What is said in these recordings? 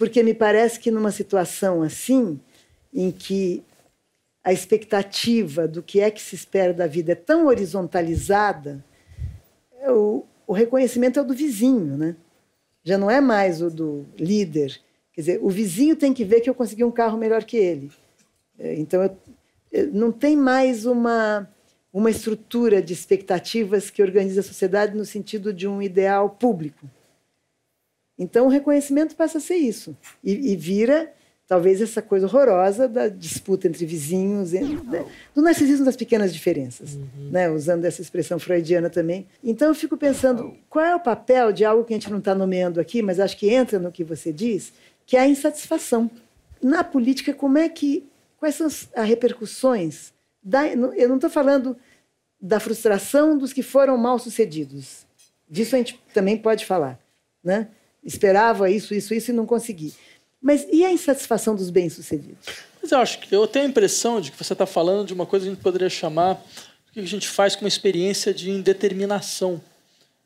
Porque me parece que numa situação assim, em que a expectativa do que é que se espera da vida é tão horizontalizada, é o, o reconhecimento é o do vizinho, né? Já não é mais o do líder. Quer dizer, o vizinho tem que ver que eu consegui um carro melhor que ele. É, então, eu, eu, não tem mais uma, uma estrutura de expectativas que organiza a sociedade no sentido de um ideal público. Então, o reconhecimento passa a ser isso. E, e vira, talvez, essa coisa horrorosa da disputa entre vizinhos, entre, né? do narcisismo das pequenas diferenças, uhum. né? usando essa expressão freudiana também. Então, eu fico pensando, qual é o papel de algo que a gente não está nomeando aqui, mas acho que entra no que você diz, que é a insatisfação. Na política, como é que... Quais são as repercussões? Da, eu não estou falando da frustração dos que foram mal sucedidos. Disso a gente também pode falar, né? esperava isso, isso, isso e não consegui. Mas e a insatisfação dos bem-sucedidos? Mas eu acho que eu tenho a impressão de que você está falando de uma coisa que a gente poderia chamar o que a gente faz com uma experiência de indeterminação,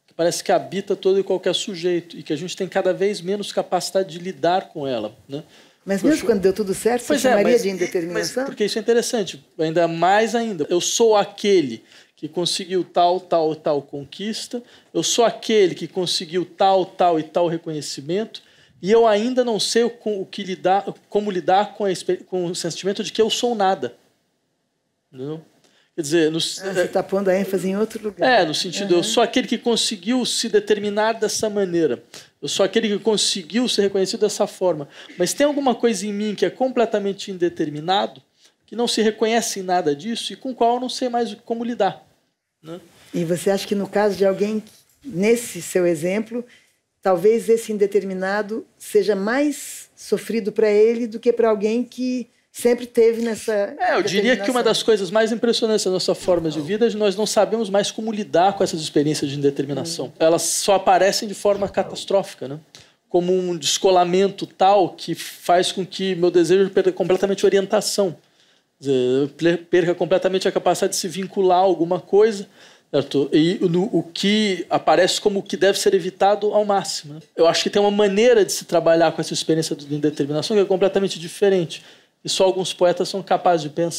que parece que habita todo e qualquer sujeito e que a gente tem cada vez menos capacidade de lidar com ela, né? Mas mesmo Poxa, quando deu tudo certo, você é, chamaria é, mas, de indeterminação? Mas porque isso é interessante, ainda mais ainda. Eu sou aquele que conseguiu tal, tal, tal conquista, eu sou aquele que conseguiu tal, tal e tal reconhecimento, e eu ainda não sei o, o que lidar, como lidar com, a, com o sentimento de que eu sou nada. Entendeu? Quer dizer, no, ah, você está pondo a ênfase em outro lugar. É, no sentido, uhum. eu sou aquele que conseguiu se determinar dessa maneira. Eu sou aquele que conseguiu ser reconhecido dessa forma. Mas tem alguma coisa em mim que é completamente indeterminado, que não se reconhece em nada disso e com qual eu não sei mais como lidar. Né? E você acha que no caso de alguém, nesse seu exemplo, talvez esse indeterminado seja mais sofrido para ele do que para alguém que sempre teve nessa. É, eu diria que uma das coisas mais impressionantes da nossa forma de vida é que nós não sabemos mais como lidar com essas experiências de indeterminação. Hum. Elas só aparecem de forma catastrófica, né? Como um descolamento tal que faz com que meu desejo perca completamente orientação perca completamente a capacidade de se vincular a alguma coisa. Certo? E no, o que aparece como o que deve ser evitado ao máximo. Né? Eu acho que tem uma maneira de se trabalhar com essa experiência de indeterminação que é completamente diferente. E só alguns poetas são capazes de pensar.